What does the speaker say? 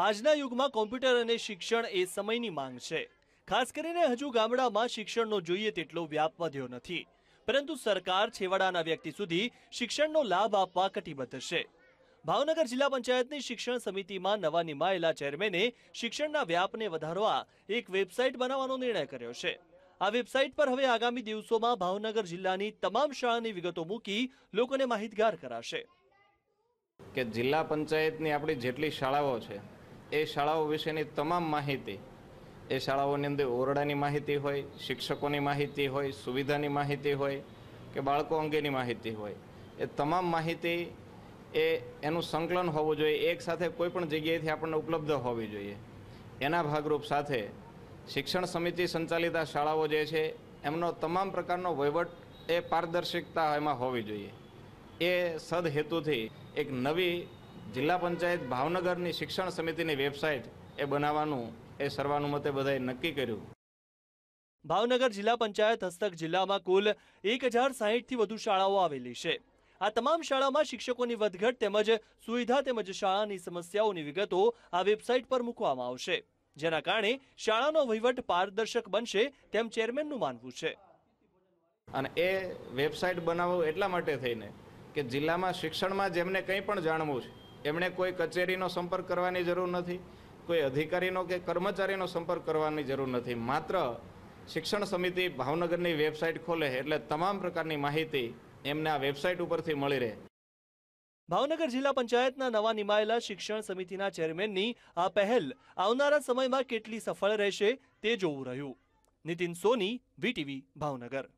આજના યુગમાં કોમ્પ્યુટર અને શિક્ષણ એ સમયની માંગ છે ખાસ કરીને હજુ ગામડામાં શિક્ષણનો જોઈએ તેટલો વ્યાપ વધ્યો નથી પરંતુ સરકાર છેવાડાના વ્યક્તિ સુધી શિક્ષણનો લાભ આપવા કટિબદ્ધ છે ભાવનગર જિલ્લા પંચાયતની શિક્ષણ સમિતિમાં નવા નિમાયેલા ચેરમેને શિક્ષણના વ્યાપને વધારવા એક વેબસાઇટ બનાવવાનો નિર્ણય કર્યો છે આ વેબસાઇટ પર હવે આગામી દિવસોમાં ભાવનગર જિલ્લાની તમામ શાળાની વિગતો મૂકી લોકોને માહિતગાર કરાશે કે જિલ્લા પંચાયતની આપણી જેટલી શાળાઓ છે એ શાળાઓ વિશેની તમામ માહિતી એ શાળાઓની અંદર ઓરડાની માહિતી હોય શિક્ષકોની માહિતી હોય સુવિધાની માહિતી હોય કે બાળકો અંગેની માહિતી હોય એ તમામ માહિતી એ એનું સંકલન હોવું જોઈએ એક સાથે કોઈ પણ જગ્યાએથી આપણને ઉપલબ્ધ હોવી જોઈએ એના ભાગરૂપ સાથે શિક્ષણ સમિતિ સંચાલિત આ શાળાઓ જે છે એમનો તમામ પ્રકારનો વહીવટ એ પારદર્શિકતા એમાં હોવી જોઈએ એ સદહેતુથી એક નવી જિલ્લા પંચાયત ભાવનગરની શિક્ષણ સમિતિની વેબસાઇટ એ બનાવવાનું એ સર્વાનુમતે બધાએ નક્કી કર્યું ભાવનગર જિલ્લા પંચાયત હસ્તક જિલ્લામાં કુલ એક હજાર સાહીઠથી વધુ શાળાઓ આવેલી છે આ તમામ શાળામાં શિક્ષકોની વધઘટ તેમજ સુવિધા તેમજ શાળાની સમસ્યાઓની વિગતો આ વેબસાઇટ પર મૂકવામાં આવશે જેના કારણે શાળાનો વહીવટ પારદર્શક બનશે તેમ ચેરમેનનું માનવું છે અને એ વેબસાઇટ બનાવવું એટલા માટે થઈને કે જિલ્લામાં શિક્ષણમાં જેમને કંઈ પણ જાણવું છે એમણે કોઈ કચેરીનો સંપર્ક કરવાની જરૂર નથી કોઈ અધિકારીનો કે કર્મચારીનો સંપર્ક કરવાની જરૂર નથી માત્ર શિક્ષણ સમિતિ ભાવનગરની વેબસાઇટ ખોલે એટલે તમામ પ્રકારની માહિતી એમને આ વેબસાઇટ ઉપરથી મળી રહે ભાવનગર જિલ્લા પંચાયતના નવા નિમાયેલા શિક્ષણ સમિતિના ચેરમેનની આ પહેલ આવનારા સમયમાં કેટલી સફળ રહેશે તે જોવું રહ્યું નિતિન સોની વીટીવી ભાવનગર